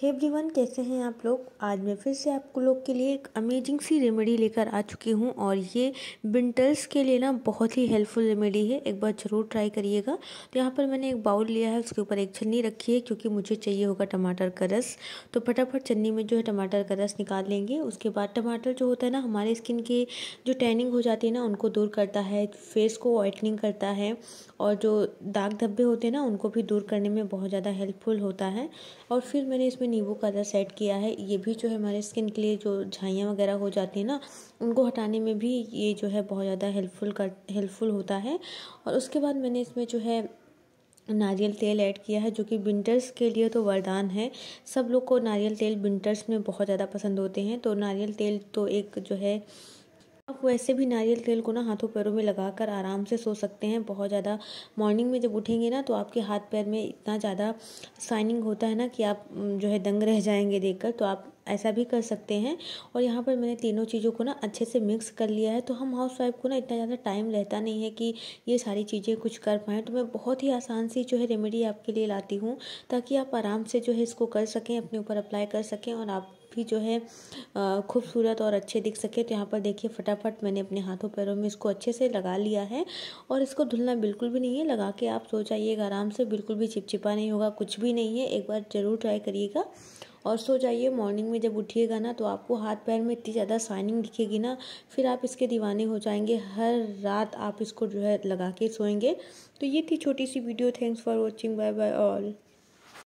hey everyone कैसे हैं आप लोग आज मैं फिर से आप लोग के लिए एक अमेजिंग सी रेमेडी लेकर आ चुकी हूँ और ये विंटर्स के लिए ना बहुत ही हेल्पफुल रेमेडी है एक बार ज़रूर ट्राई करिएगा तो यहाँ पर मैंने एक बाउल लिया है उसके ऊपर एक छन्नी रखी है क्योंकि मुझे चाहिए होगा टमाटर का रस तो फटाफट छन्नी में जो है टमाटर का रस निकाल लेंगे उसके बाद टमाटर जो होता है ना हमारे स्किन की जो टैनिंग हो जाती है ना उनको दूर करता है फेस को वाइटनिंग करता है और जो दाग धब्बे होते हैं ना उनको भी दूर करने में बहुत ज़्यादा हेल्पफुल होता है और फिर मैंने इसमें नींबू का रस ऐड किया है ये भी जो है हमारे स्किन के लिए जो झाइयाँ वगैरह हो जाती हैं ना उनको हटाने में भी ये जो है बहुत ज़्यादा हेल्पफुल कर हेल्पफुल होता है और उसके बाद मैंने इसमें जो है नारियल तेल ऐड किया है जो कि विंटर्स के लिए तो वरदान है सब लोग को नारियल तेल विंटर्स में बहुत ज़्यादा पसंद होते हैं तो नारियल तेल तो एक जो है आप वैसे भी नारियल तेल को ना हाथों पैरों में लगा कर आराम से सो सकते हैं बहुत ज़्यादा मॉर्निंग में जब उठेंगे ना तो आपके हाथ पैर में इतना ज़्यादा शाइनिंग होता है ना कि आप जो है दंग रह जाएंगे देखकर तो आप ऐसा भी कर सकते हैं और यहाँ पर मैंने तीनों चीज़ों को ना अच्छे से मिक्स कर लिया है तो हम हाउस वाइफ को ना इतना ज़्यादा टाइम रहता नहीं है कि ये सारी चीज़ें कुछ कर पाएँ तो मैं बहुत ही आसान सी जो है रेमेडी आपके लिए लाती हूँ ताकि आप आराम से जो है इसको कर सकें अपने ऊपर अप्लाई कर सकें और आप ही जो है खूबसूरत और अच्छे दिख सके तो यहाँ पर देखिए फटाफट मैंने अपने हाथों पैरों में इसको अच्छे से लगा लिया है और इसको धुलना बिल्कुल भी नहीं है लगा के आप सो जाइएगा आराम से बिल्कुल भी चिपचिपा नहीं होगा कुछ भी नहीं है एक बार ज़रूर ट्राई करिएगा और सो जाइए मॉर्निंग में जब उठिएगा ना तो आपको हाथ पैर में इतनी ज़्यादा शाइनिंग दिखेगी ना फिर आप इसके दीवाने हो जाएंगे हर रात आप इसको जो है लगा के सोएंगे तो ये थी छोटी सी video thanks for watching bye bye all